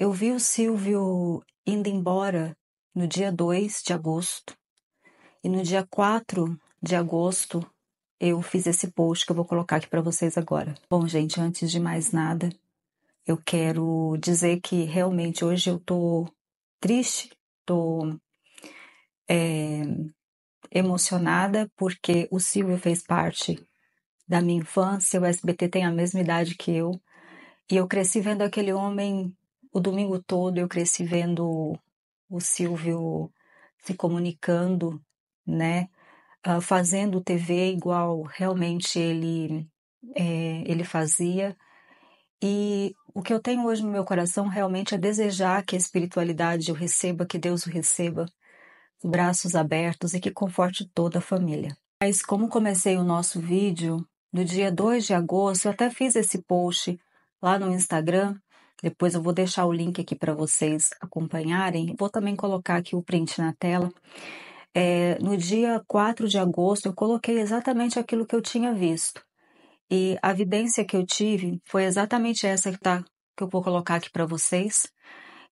Eu vi o Silvio indo embora no dia 2 de agosto e no dia 4 de agosto eu fiz esse post que eu vou colocar aqui para vocês agora. Bom, gente, antes de mais nada, eu quero dizer que realmente hoje eu tô triste, tô é, emocionada porque o Silvio fez parte da minha infância, o SBT tem a mesma idade que eu, e eu cresci vendo aquele homem o domingo todo eu cresci vendo o Silvio se comunicando, né? Uh, fazendo TV igual realmente ele, é, ele fazia. E o que eu tenho hoje no meu coração realmente é desejar que a espiritualidade o receba, que Deus o receba, braços abertos e que conforte toda a família. Mas como comecei o nosso vídeo, no dia 2 de agosto eu até fiz esse post lá no Instagram depois eu vou deixar o link aqui para vocês acompanharem. Vou também colocar aqui o print na tela. É, no dia 4 de agosto, eu coloquei exatamente aquilo que eu tinha visto. E a evidência que eu tive foi exatamente essa que, tá, que eu vou colocar aqui para vocês,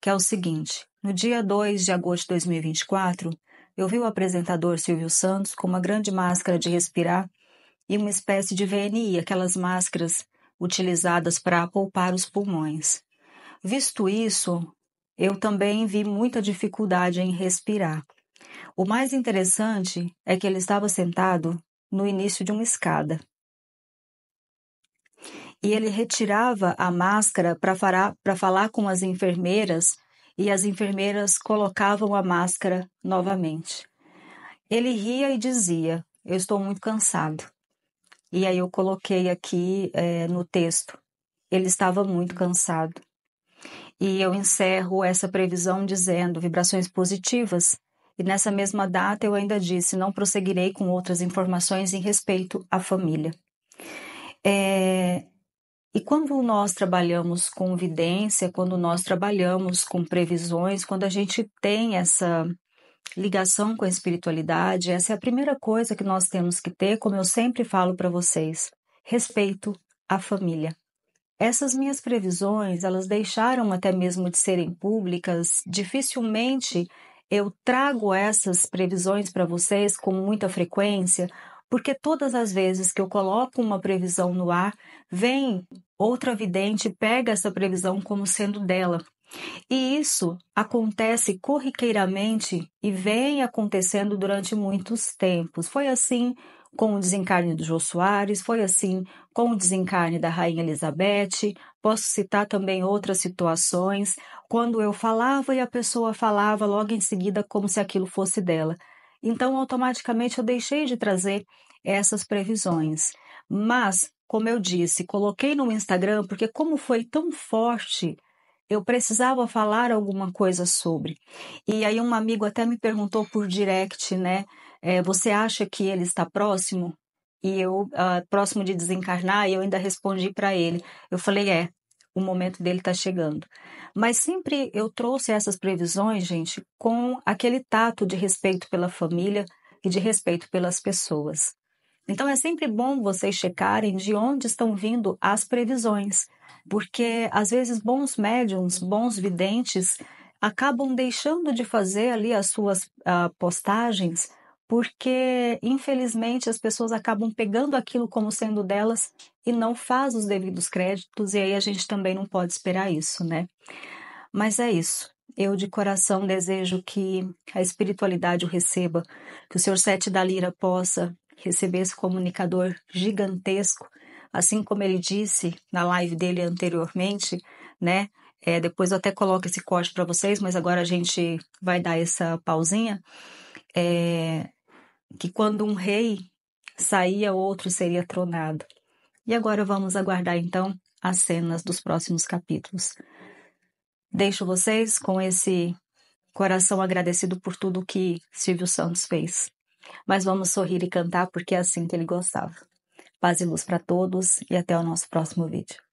que é o seguinte: no dia 2 de agosto de 2024, eu vi o apresentador Silvio Santos com uma grande máscara de respirar e uma espécie de VNI, aquelas máscaras utilizadas para poupar os pulmões. Visto isso, eu também vi muita dificuldade em respirar. O mais interessante é que ele estava sentado no início de uma escada. E ele retirava a máscara para falar com as enfermeiras, e as enfermeiras colocavam a máscara novamente. Ele ria e dizia: Eu estou muito cansado. E aí eu coloquei aqui é, no texto: Ele estava muito cansado. E eu encerro essa previsão dizendo vibrações positivas. E nessa mesma data eu ainda disse: não prosseguirei com outras informações em respeito à família. É... E quando nós trabalhamos com vidência, quando nós trabalhamos com previsões, quando a gente tem essa ligação com a espiritualidade, essa é a primeira coisa que nós temos que ter, como eu sempre falo para vocês: respeito à família. Essas minhas previsões, elas deixaram até mesmo de serem públicas. Dificilmente eu trago essas previsões para vocês com muita frequência, porque todas as vezes que eu coloco uma previsão no ar, vem outra vidente pega essa previsão como sendo dela. E isso acontece corriqueiramente e vem acontecendo durante muitos tempos. Foi assim com o desencarne do Jô Soares, foi assim com o desencarne da Rainha Elizabeth. Posso citar também outras situações, quando eu falava e a pessoa falava logo em seguida como se aquilo fosse dela. Então, automaticamente, eu deixei de trazer essas previsões. Mas, como eu disse, coloquei no Instagram porque, como foi tão forte eu precisava falar alguma coisa sobre. E aí um amigo até me perguntou por direct, né? é, você acha que ele está próximo? E eu, uh, próximo de desencarnar, eu ainda respondi para ele. Eu falei, é, o momento dele está chegando. Mas sempre eu trouxe essas previsões, gente, com aquele tato de respeito pela família e de respeito pelas pessoas. Então é sempre bom vocês checarem de onde estão vindo as previsões, porque às vezes bons médiums, bons videntes, acabam deixando de fazer ali as suas uh, postagens porque infelizmente as pessoas acabam pegando aquilo como sendo delas e não faz os devidos créditos e aí a gente também não pode esperar isso, né? Mas é isso. Eu de coração desejo que a espiritualidade o receba, que o Senhor Sete da Lira possa receber esse comunicador gigantesco, assim como ele disse na live dele anteriormente, né? É, depois eu até coloco esse corte para vocês, mas agora a gente vai dar essa pausinha. É, que quando um rei saía, outro seria tronado. E agora vamos aguardar então as cenas dos próximos capítulos. Deixo vocês com esse coração agradecido por tudo que Silvio Santos fez. Mas vamos sorrir e cantar porque é assim que ele gostava. Paz e luz para todos e até o nosso próximo vídeo.